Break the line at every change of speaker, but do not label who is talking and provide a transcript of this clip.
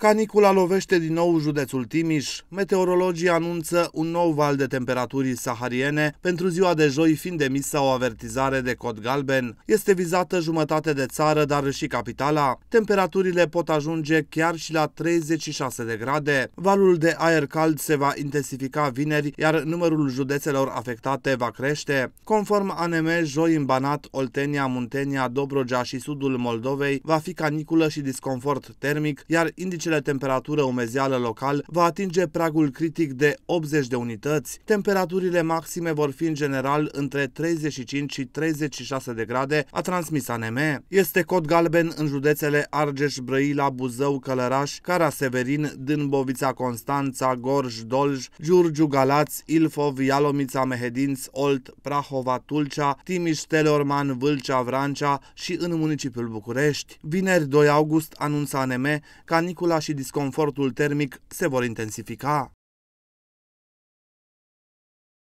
Canicula lovește din nou județul Timiș. Meteorologii anunță un nou val de temperaturi sahariene, pentru ziua de joi fiind emisă o avertizare de cod galben. Este vizată jumătate de țară, dar și capitala. Temperaturile pot ajunge chiar și la 36 de grade. Valul de aer cald se va intensifica vineri, iar numărul județelor afectate va crește. Conform ANM, joi în Banat, Oltenia, Muntenia, Dobrogea și sudul Moldovei va fi caniculă și disconfort termic, iar indicele indicele temperatură umezeală local va atinge pragul critic de 80 de unități. Temperaturile maxime vor fi în general între 35 și 36 de grade, a transmis ANM. Este cod galben în județele Argeș, Brăila, Buzău, Călăraș, Cara Severin, Dâmbovița, Constanța, Gorj, Dolj, Giurgiu, Galați, Ilfov, Ialomița, Mehedinți, Olt, Prahova, Tulcea, Timiș, Teleorman, Vâlcea, Vrancea și în municipiul București. Vineri 2 august anunța ANM ca Nicula și disconfortul termic se vor intensifica.